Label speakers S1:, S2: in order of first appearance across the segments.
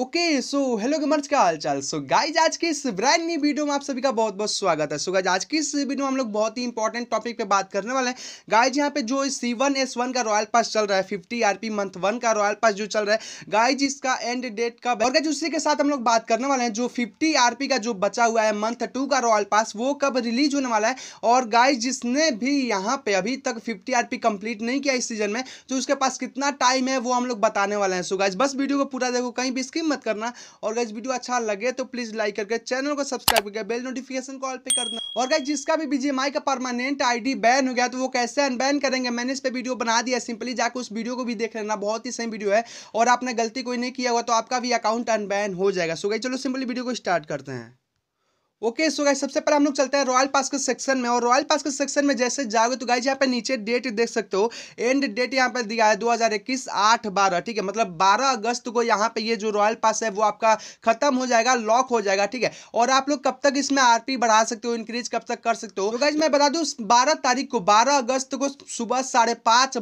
S1: okay so hello gamers क्या हाल चाल so guys आज की इस ब्रांड न्यू वीडियो में आप सभी का बहुत बहुत स्वागत है सो गाइज आज की इस वीडियो में हम लोग बहुत ही इंपॉर्टेंट टॉपिक पे बात करने वाले हैं गाइज यहाँ पे जो सी वन एस वन का रॉयल पास चल रहा है फिफ्टी आरपी मंथ वन का रॉयल पास जो चल रहा है गाइज इसका एंड डेट का और गाइज उसी के साथ हम लोग बात करने वाले हैं जो फिफ्टी पी का जो बचा हुआ है मंथ टू का रॉयल पास वो कब रिलीज होने वाला है और गाइज जिसने भी यहाँ पे अभी तक फिफ्टी पी कंप्लीट नहीं किया इस सीजन में तो उसके पास कितना टाइम है वो हम लोग बताने वाले हैं सो गाइज बस वीडियो को पूरा देखो कहीं भी इसकी स्किप मत करना और गाइज वीडियो अच्छा लगे तो प्लीज़ लाइक करके चैनल को सब्सक्राइब करके बेल नोटिफिकेशन कॉल पे करना और गाइज जिसका भी बीजीएमआई का परमानेंट आईडी बैन हो गया तो वो कैसे अनबैन करेंगे मैंने इस पर वीडियो बना दिया सिंपली जाकर उस वीडियो को भी देख लेना बहुत ही सही वीडियो है और आपने गलती कोई नहीं किया हुआ तो आपका भी अकाउंट अनबैन हो जाएगा सो गई चलो सिंपली वीडियो को स्टार्ट करते हैं ओके सो गाइस सबसे पहले हम लोग चलते हैं रॉयल पास के सेक्शन में और रॉयल पास के सेक्शन में जैसे जाओगे तो गाइस यहाँ पे नीचे डेट देख सकते हो एंड डेट यहाँ पे दिया है 2021 आठ बारह ठीक है मतलब 12 अगस्त को यहाँ पे ये जो रॉयल पास है वो आपका खत्म हो जाएगा लॉक हो जाएगा ठीक है और आप लोग कब तक इसमें आर बढ़ा सकते हो इंक्रीज कब तक कर सकते हो तो गाइज मैं बता दू बारह तारीख को बारह अगस्त को सुबह साढ़े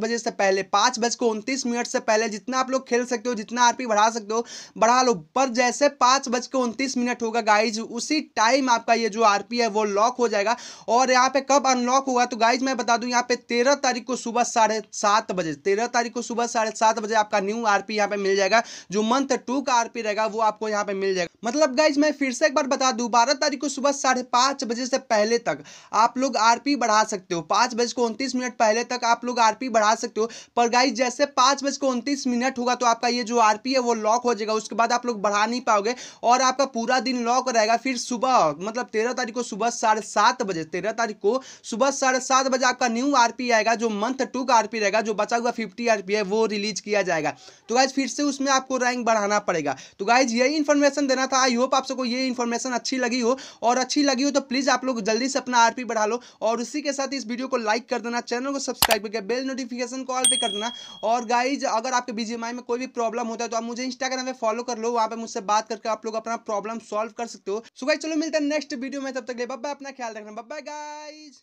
S1: बजे से पहले पाँच बज को उनतीस मिनट से पहले जितना आप लोग खेल सकते हो जितना आर बढ़ा सकते हो बढ़ा लो पर जैसे पाँच बज को उनतीस मिनट होगा गाइज उसी टाइम आपका ये जो आर है वो लॉक हो जाएगा और यहाँ पे कब अनलॉक होगा तो गाइज मैं बता दूँ यहाँ पे तेरह तारीख को सुबह साढ़े सात बजे तेरह तारीख को सुबह साढ़े सात बजे आपका न्यू आर पी यहाँ पे मिल जाएगा जो मंथ टू का आर रहेगा वो आपको यहाँ पे मिल जाएगा मतलब गाइज मैं फिर से एक बार बता दूँ बारह तारीख को सुबह साढ़े पाँच बजे से पहले तक आप लोग आर बढ़ा सकते हो पाँच बजे को उनतीस मिनट पहले तक आप लोग आर बढ़ा सकते हो पर गाइज जैसे पाँच बजे को उनतीस मिनट होगा तो आपका ये जो आर है वो लॉक हो जाएगा उसके बाद आप लोग बढ़ा नहीं पाओगे और आपका पूरा दिन लॉक रहेगा फिर सुबह मतलब तेरह तारीख को सुबह साढ़े सात बजे तेरह तारीख को सुबह साढ़े सात बजे आपका न्यू आरपी आएगा जो मंथ टू का आरपी रहेगा जो बचा हुआ फिफ्टी आरपी है वो रिलीज किया जाएगा तो गाइज फिर से उसमें आपको रैंक बढ़ाना पड़ेगा तो गाइज यही इन्फॉर्मेशन देना था आई होप आप सबको ये इन्फॉर्मेशन अच्छी लगी हो और अच्छी लगी हो तो प्लीज़ आप लोग जल्दी से अपना आरपी बढ़ा लो और उसी के साथ इस वीडियो को लाइक कर देना चैनल को सब्सक्राइब करके बेल नोटिफिकेशन कॉल पे कर देना और गाइज अगर आपके बीजीएमआई में कोई भी प्रॉब्लम होता है तो आप मुझे इंस्टाग्राम पे फॉलो कर लो वहाँ पे मुझसे बात करके आप लोग अपना प्रॉब्लम सॉल्व कर सकते हो सो गाइज चलो मिलते हैं नेक्स्ट वीडियो में तब तक ले बब्बा अपना ख्याल रखना बब्बा गाइज